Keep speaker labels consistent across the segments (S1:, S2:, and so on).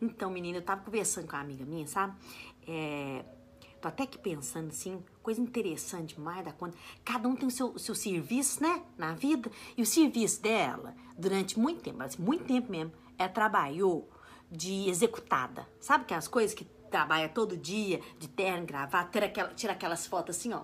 S1: Então, menina, eu tava conversando com uma amiga minha, sabe? É, tô até que pensando, assim, coisa interessante mais da conta. Cada um tem o seu, seu serviço, né? Na vida. E o serviço dela, durante muito tempo, mas muito tempo mesmo, ela é trabalhou de executada. Sabe que as coisas que trabalha todo dia, de terno, gravar, tira, aquela, tira aquelas fotos assim, ó.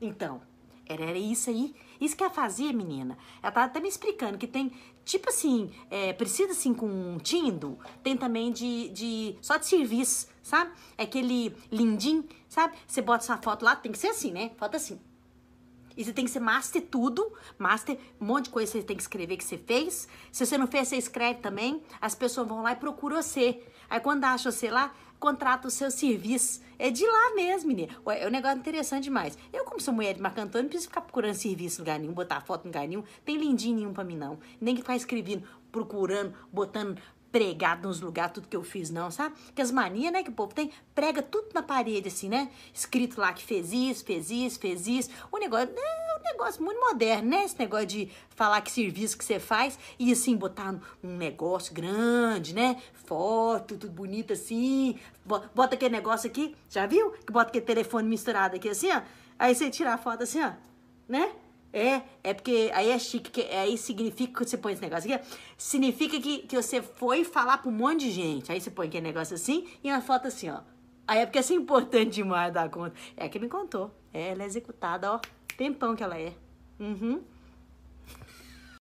S1: Então, era, era isso aí. Isso que ela fazia, menina. Ela tá até me explicando que tem, tipo assim, é, precisa assim com um tindo, tem também de, de só de serviço, sabe? É aquele lindim, sabe? Você bota sua foto lá, tem que ser assim, né? Foto assim. E você tem que ser master tudo, master, um monte de coisa você tem que escrever que você fez. Se você não fez, você escreve também. As pessoas vão lá e procuram você. Aí quando acha você lá, contrata o seu serviço. É de lá mesmo, menino. é um negócio interessante demais. Eu, como sou mulher de Marco Antônio, não preciso ficar procurando serviço em lugar nenhum, botar foto em lugar nenhum. Tem lindinho nenhum pra mim, não. Nem que ficar escrevendo, procurando, botando pregado nos lugares, tudo que eu fiz, não, sabe? Que as manias, né, que o povo tem, prega tudo na parede, assim, né? Escrito lá que fez isso, fez isso, fez isso. O negócio. Né? um negócio muito moderno, né? Esse negócio de falar que serviço que você faz e assim, botar um negócio grande, né? Foto, tudo bonito assim. Bota aquele negócio aqui, já viu? Que bota aquele telefone misturado aqui assim, ó. Aí você tira a foto assim, ó, né? É, é porque aí é chique, que é, aí significa que você põe esse negócio aqui, significa que, que você foi falar pra um monte de gente. Aí você põe aquele negócio assim e uma foto assim, ó. Aí é porque isso é assim, importante demais dar conta. É que me contou. É, ela é executada, ó. Tempão que ela é. Uhum.